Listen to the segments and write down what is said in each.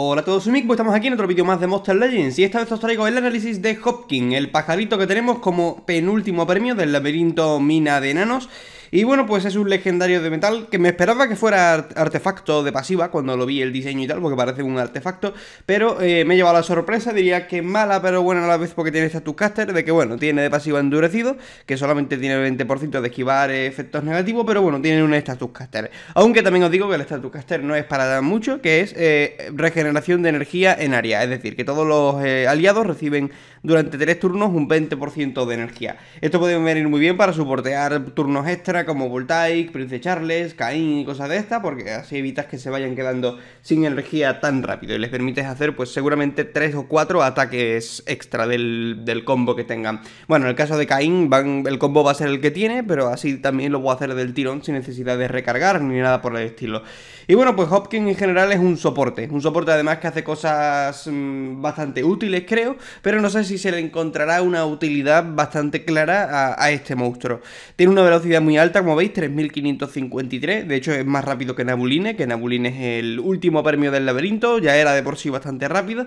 Hola a todos, soy pues estamos aquí en otro vídeo más de Monster Legends y esta vez os traigo el análisis de Hopkins, el pajarito que tenemos como penúltimo premio del laberinto Mina de Enanos y bueno, pues es un legendario de metal que me esperaba que fuera artefacto de pasiva cuando lo vi el diseño y tal, porque parece un artefacto, pero eh, me he llevado la sorpresa, diría que mala, pero buena a la vez porque tiene status caster, de que bueno, tiene de pasiva endurecido, que solamente tiene el 20% de esquivar eh, efectos negativos, pero bueno, tiene un status caster. Aunque también os digo que el status caster no es para dar mucho, que es eh, regeneración de energía en área, es decir, que todos los aliados reciben durante tres turnos un 20% de energía. Esto puede venir muy bien para soportear turnos extra como Voltaic, Prince Charles, Caín y cosas de esta, porque así evitas que se vayan quedando sin energía tan rápido y les permites hacer pues seguramente 3 o 4 ataques extra del, combo que tengan. Bueno, en el caso de Caín el combo va a ser el que tiene, pero así también lo voy a hacer del tirón sin necesidad de recargar ni nada por el estilo. Y bueno, pues Hopkins en general es un soporte, un soporte además que hace cosas mm, bastante útiles creo, pero no sé si se le encontrará una utilidad bastante clara a este monstruo. Tiene una velocidad muy alta, como veis, 3.553. De hecho, es más rápido que Nabuline, que Nabuline es el último premio del laberinto. Ya era de por sí bastante rápido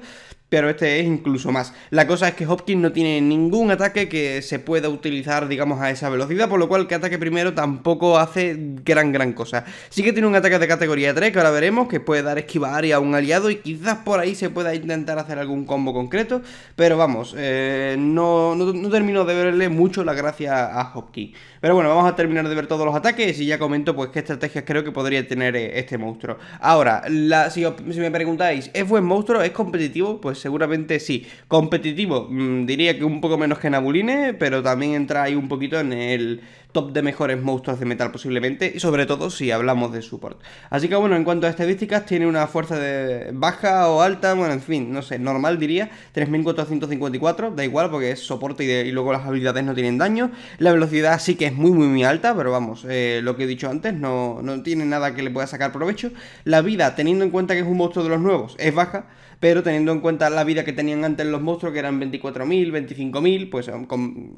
pero este es incluso más. La cosa es que Hopkins no tiene ningún ataque que se pueda utilizar, digamos, a esa velocidad, por lo cual que ataque primero tampoco hace gran, gran cosa. Sí que tiene un ataque de categoría 3, que ahora veremos, que puede dar esquivar y a un aliado y quizás por ahí se pueda intentar hacer algún combo concreto, pero vamos, eh, no, no, termino de verle mucho la gracia a Hopkins. Pero bueno, vamos a terminar de ver todos los ataques y ya comento pues qué estrategias creo que podría tener eh, este monstruo. Ahora, si, si me preguntáis, ¿es buen monstruo? ¿Es competitivo? Pues seguramente sí. Competitivo, mm, diría que un poco menos que Nabuline, pero también entra ahí un poquito en el top de mejores monstruos de metal posiblemente, y sobre todo si hablamos de support. Así que bueno, en cuanto a estadísticas, tiene una fuerza de baja o alta, bueno, en fin, no sé, normal diría, 3454, da igual porque es soporte y, luego las habilidades no tienen daño. La velocidad sí que es muy, muy, muy alta, pero vamos, eh, lo que he dicho antes, no, tiene nada que le pueda sacar provecho. La vida, teniendo en cuenta que es un monstruo de los nuevos, es baja, pero teniendo en cuenta la vida que tenían antes los monstruos, que eran 24.000, 25.000, pues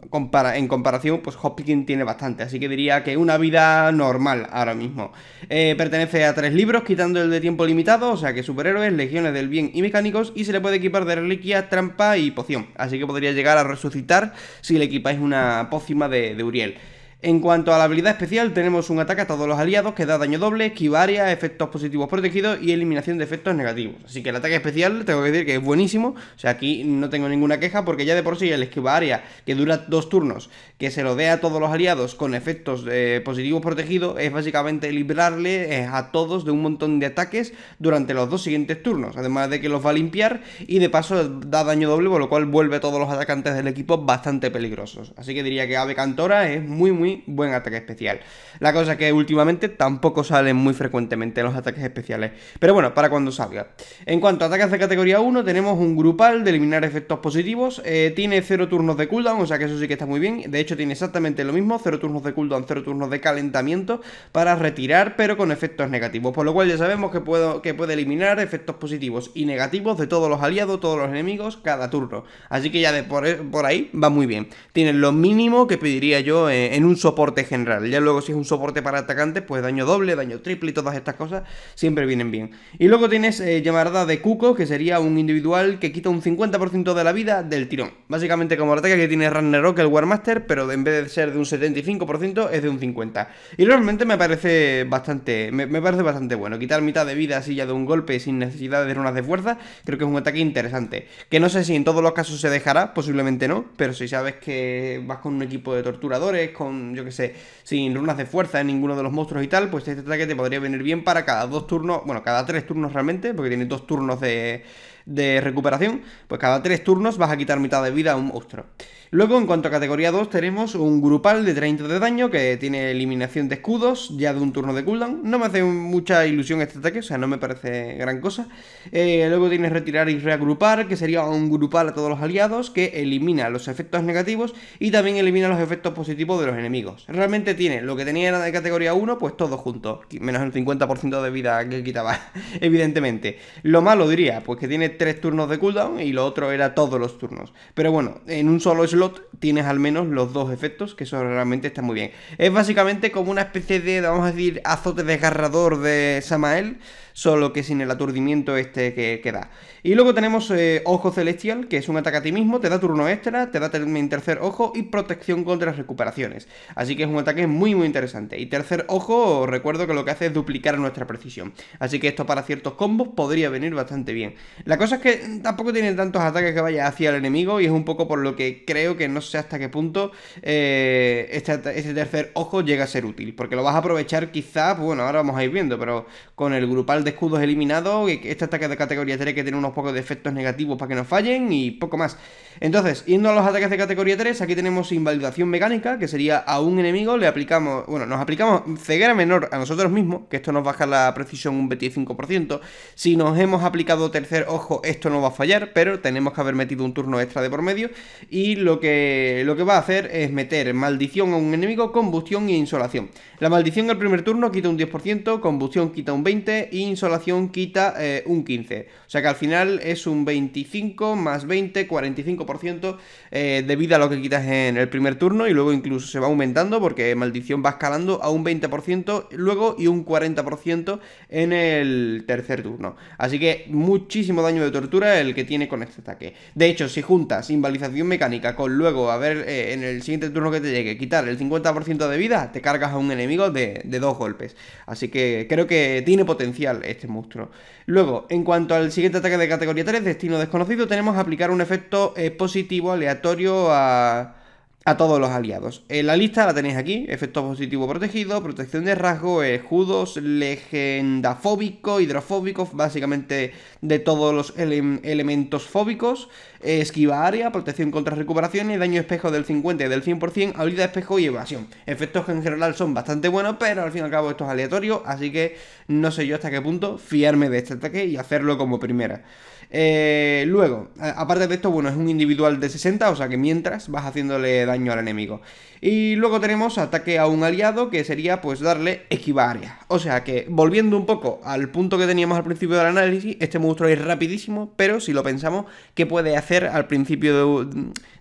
compara, en comparación, pues Hopkins tiene bastante así que diría que una vida normal ahora mismo. Eh, pertenece a tres libros, quitando el de tiempo limitado, o sea que superhéroes, legiones del bien y mecánicos, y se le puede equipar de reliquia, trampa y poción, así que podría llegar a resucitar si le equipáis una pócima de Uriel. En cuanto a la habilidad especial, tenemos un ataque a todos los aliados que da daño doble, esquiva efectos positivos protegidos y eliminación de efectos negativos. Así que el ataque especial, tengo que decir que es buenísimo. O sea, aquí no tengo ninguna queja porque ya de por sí el esquiva que dura dos turnos, que se lo dé a todos los aliados con efectos eh, positivos protegidos, es básicamente librarle eh, a todos de un montón de ataques durante los dos siguientes turnos. Además de que los va a limpiar y de paso da daño doble, por lo cual vuelve a todos los atacantes del equipo bastante peligrosos. Así que diría que Ave Cantora es muy, muy buen ataque especial. La cosa que últimamente tampoco salen muy frecuentemente los ataques especiales. Pero bueno, para cuando salga. En cuanto a ataques de categoría 1, tenemos un grupal de eliminar efectos positivos. Eh, tiene 0 turnos de cooldown, o sea que eso sí que está muy bien. De hecho, tiene exactamente lo mismo: 0 turnos de cooldown, 0 turnos de calentamiento para retirar, pero con efectos negativos. Por lo cual ya sabemos que, puedo, que puede eliminar efectos positivos y negativos de todos los aliados, todos los enemigos, cada turno. Así que ya por, ahí va muy bien. tiene lo mínimo que pediría yo en, eh, en un soporte general. Ya luego si es un soporte para atacantes, pues daño doble, daño triple y todas estas cosas siempre vienen bien. Y luego tienes eh, llamarada de cuco, que sería un individual que quita un 50% de la vida del tirón. Básicamente como el ataque que tiene Rock, el Warmaster, pero en vez de ser de un 75% es de un 50%. Y realmente me parece bastante, me, me parece bastante bueno. Quitar mitad de vida así ya de un golpe sin necesidad de runas de fuerza, creo que es un ataque interesante. Que no sé si en todos los casos se dejará, posiblemente no, pero si sabes que vas con un equipo de torturadores, con yo que sé, sin runas de fuerza en ninguno de los monstruos y tal, pues este ataque te podría venir bien para cada dos turnos, bueno, cada tres turnos realmente, porque tiene dos turnos de de recuperación, pues cada tres turnos vas a quitar mitad de vida a un monstruo. Luego, en cuanto a categoría 2, tenemos un grupal de 30 de daño que tiene eliminación de escudos, ya de un turno de cooldown. No me hace mucha ilusión este ataque, o sea, no me parece gran cosa. Eh, luego tienes retirar y reagrupar, que sería un grupal a todos los aliados, que elimina los efectos negativos y también elimina los efectos positivos de los enemigos. Realmente tiene lo que tenía en la de categoría 1, pues todo junto, menos el 50% de vida que quitaba, evidentemente. Lo malo diría, pues que tiene tres turnos de cooldown y lo otro era todos los turnos. Pero bueno, en un solo slot tienes al menos los dos efectos, que eso realmente está muy bien. Es básicamente como una especie de, vamos a decir, azote desgarrador de Samael solo que sin el aturdimiento este que, da. Y luego tenemos eh, Ojo Celestial, que es un ataque a ti mismo, te da turno extra, te da también tercer ojo y protección contra las recuperaciones. Así que es un ataque muy muy interesante. Y tercer ojo, recuerdo que lo que hace es duplicar nuestra precisión. Así que esto para ciertos combos podría venir bastante bien. La cosa es que tampoco tiene tantos ataques que vaya hacia el enemigo y es un poco por lo que creo que no sé hasta qué punto eh, ese este, tercer ojo llega a ser útil. Porque lo vas a aprovechar quizá, pues bueno, ahora vamos a ir viendo, pero con el grupal de escudos eliminados, Este ataque de categoría 3 que tiene unos pocos de efectos negativos para que no fallen y poco más. Entonces, yendo a los ataques de categoría 3, aquí tenemos invalidación mecánica, que sería a un enemigo le aplicamos, bueno, nos aplicamos ceguera menor a nosotros mismos, que esto nos baja la precisión un 25%. Si nos hemos aplicado tercer ojo, esto no va a fallar, pero tenemos que haber metido un turno extra de por medio. Y lo que, lo que va a hacer es meter maldición a un enemigo, combustión e insolación. La maldición al primer turno quita un 10%, combustión quita un 20% y insolación quita eh, un 15. O sea que al final es un 25 más 20, 45% eh, De vida lo que quitas en el primer turno y luego incluso se va aumentando porque maldición va escalando a un 20% luego y un 40% en el tercer turno. Así que muchísimo daño de tortura el que tiene con este ataque. De hecho, si juntas invalidación mecánica con luego, a ver, eh, en el siguiente turno que te llegue, quitar el 50% de vida, te cargas a un enemigo de dos golpes. Así que creo que tiene potencial este monstruo. Luego, en cuanto al siguiente ataque de categoría 3, destino desconocido, tenemos aplicar un efecto eh, positivo aleatorio a a todos los aliados. En eh, la lista la tenéis aquí, efecto positivo protegido, protección de rasgo, escudos, legendafóbico, hidrofóbico, básicamente de todos los elementos fóbicos, esquiva área, protección contra recuperaciones, daño espejo del 50 y del 100%, habilidad espejo y evasión. Efectos que en general son bastante buenos, pero al fin y al cabo esto es aleatorio, así que no sé yo hasta qué punto fiarme de este ataque y hacerlo como primera. Eh, luego, aparte de esto, bueno, es un individual de 60, o sea que mientras vas haciéndole daño al enemigo. Y luego tenemos ataque a un aliado, que sería pues darle equivaria. O sea que, volviendo un poco al punto que teníamos al principio del análisis, este monstruo es rapidísimo, pero si lo pensamos, ¿qué puede hacer al principio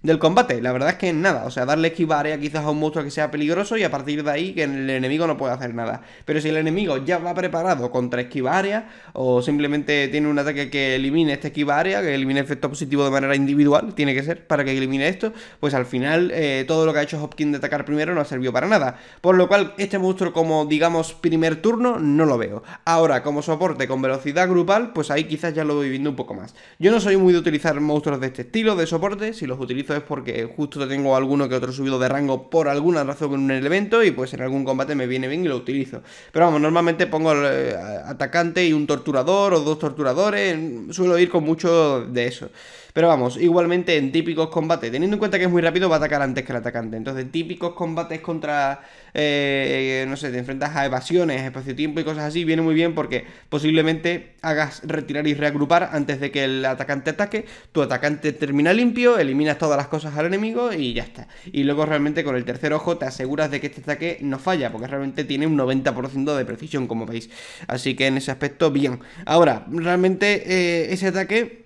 del combate? La verdad es que nada, o sea, darle equivaria quizás a un monstruo que sea peligroso y a partir de ahí que el enemigo no puede hacer nada. Pero si el enemigo ya va preparado contra área o simplemente tiene un ataque que elimine este equivale que elimine efecto positivo de manera individual, tiene que ser, para que elimine esto, pues al final eh, todo lo que ha hecho Hopkins de atacar primero no ha servido para nada. Por lo cual, este monstruo como, digamos, primer turno, no lo veo. Ahora, como soporte con velocidad grupal, pues ahí quizás ya lo voy viendo un poco más. Yo no soy muy de utilizar monstruos de este estilo, de soporte, si los utilizo es porque justo tengo alguno que otro subido de rango por alguna razón en un elemento y pues en algún combate me viene bien y lo utilizo. Pero vamos, normalmente pongo eh, atacante y un torturador o dos torturadores, suelo ir con mucho de eso. Pero vamos, igualmente en típicos combates, teniendo en cuenta que es muy rápido, va a atacar antes que el atacante. Entonces, típicos combates contra, eh, no sé, te enfrentas a evasiones, espacio-tiempo y cosas así, viene muy bien porque posiblemente hagas retirar y reagrupar antes de que el atacante ataque, tu atacante termina limpio, eliminas todas las cosas al enemigo y ya está. Y luego realmente con el tercer ojo te aseguras de que este ataque no falla, porque realmente tiene un 90% de precisión, como veis. Así que en ese aspecto, bien. Ahora, realmente eh, ese hasta que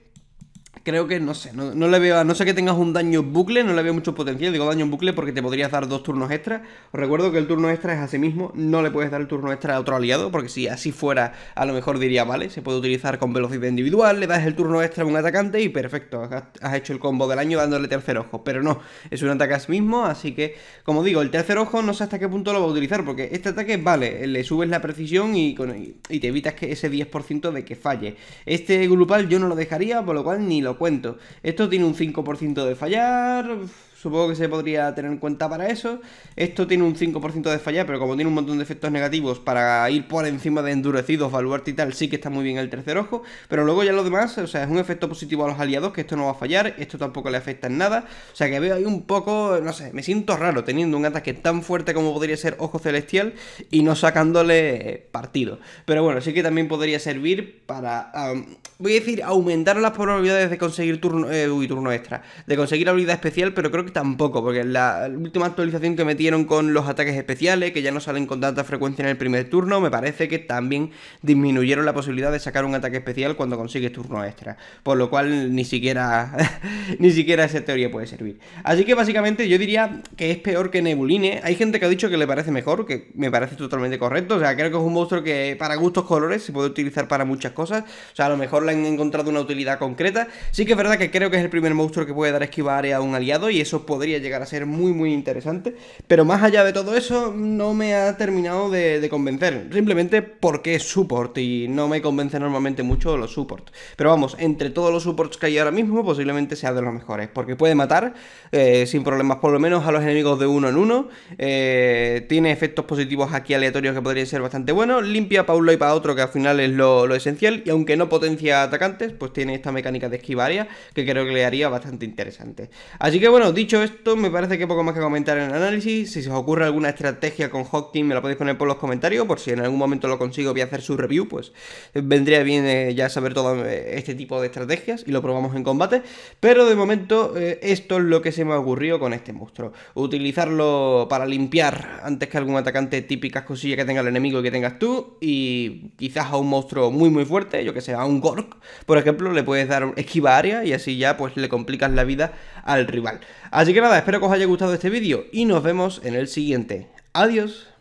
creo que, no sé, no, le veo, no sé que tengas un daño bucle, no le veo mucho potencial, digo daño bucle porque te podrías dar dos turnos extra. Os recuerdo que el turno extra es a sí mismo, no le puedes dar el turno extra a otro aliado, porque si así fuera, a lo mejor diría, vale, se puede utilizar con velocidad individual, le das el turno extra a un atacante y perfecto, has, hecho el combo del año dándole tercer ojo, pero no, es un ataque a sí mismo, así que, como digo, el tercer ojo no sé hasta qué punto lo va a utilizar, porque este ataque, vale, le subes la precisión y, y te evitas que ese 10% de que falle. Este grupal yo no lo dejaría, por lo cual ni lo cuento. Esto tiene un 5% de fallar, Supongo que se podría tener en cuenta para eso. Esto tiene un 5% de fallar, pero como tiene un montón de efectos negativos para ir por encima de endurecidos, valuarte y tal, sí que está muy bien el tercer ojo. Pero luego ya lo demás, o sea, es un efecto positivo a los aliados, que esto no va a fallar, esto tampoco le afecta en nada. O sea que veo ahí un poco, no sé, me siento raro teniendo un ataque tan fuerte como podría ser Ojo Celestial y no sacándole partido. Pero bueno, sí que también podría servir para, voy a decir, aumentar las probabilidades de conseguir turno, eh, turno extra, de conseguir habilidad especial, pero creo que tampoco, porque la última actualización que metieron con los ataques especiales, que ya no salen con tanta frecuencia en el primer turno, me parece que también disminuyeron la posibilidad de sacar un ataque especial cuando consigues turno extra. Por lo cual ni siquiera, ni siquiera esa teoría puede servir. Así que básicamente yo diría que es peor que Nebuline. Hay gente que ha dicho que le parece mejor, que me parece totalmente correcto. O sea, creo que es un monstruo que para gustos colores se puede utilizar para muchas cosas. O sea, a lo mejor le han encontrado una utilidad concreta. Sí que es verdad que creo que es el primer monstruo que puede dar esquivar a un aliado y eso podría llegar a ser muy, muy interesante. Pero más allá de todo eso, no me ha terminado de, convencer. Simplemente porque es support y no me convence normalmente mucho los supports. Pero vamos, entre todos los supports que hay ahora mismo, posiblemente sea de los mejores. Porque puede matar eh, sin problemas, por lo menos a los enemigos de uno en uno. Eh, tiene efectos positivos aquí aleatorios que podrían ser bastante buenos. Limpia para uno y para otro, que al final es lo, lo esencial. Y aunque no potencia atacantes, pues tiene esta mecánica de esquivaria que creo que le haría bastante interesante. Así que bueno, dicho dicho esto, me parece que poco más que comentar en el análisis. Si se os ocurre alguna estrategia con Hawking, me la podéis poner por los comentarios, por si en algún momento lo consigo voy a hacer su review, pues eh, vendría bien eh, ya saber todo eh, este tipo de estrategias y lo probamos en combate. Pero de momento esto es lo que se me ha ocurrido con este monstruo. Utilizarlo para limpiar antes que algún atacante típicas cosillas que tenga el enemigo y que tengas tú. Y quizás a un monstruo muy muy fuerte, yo que sé, a un Gork, por ejemplo, le puedes dar esquiva área y así ya pues le complicas la vida al rival. Así que nada, espero que os haya gustado este vídeo y nos vemos en el siguiente. Adiós.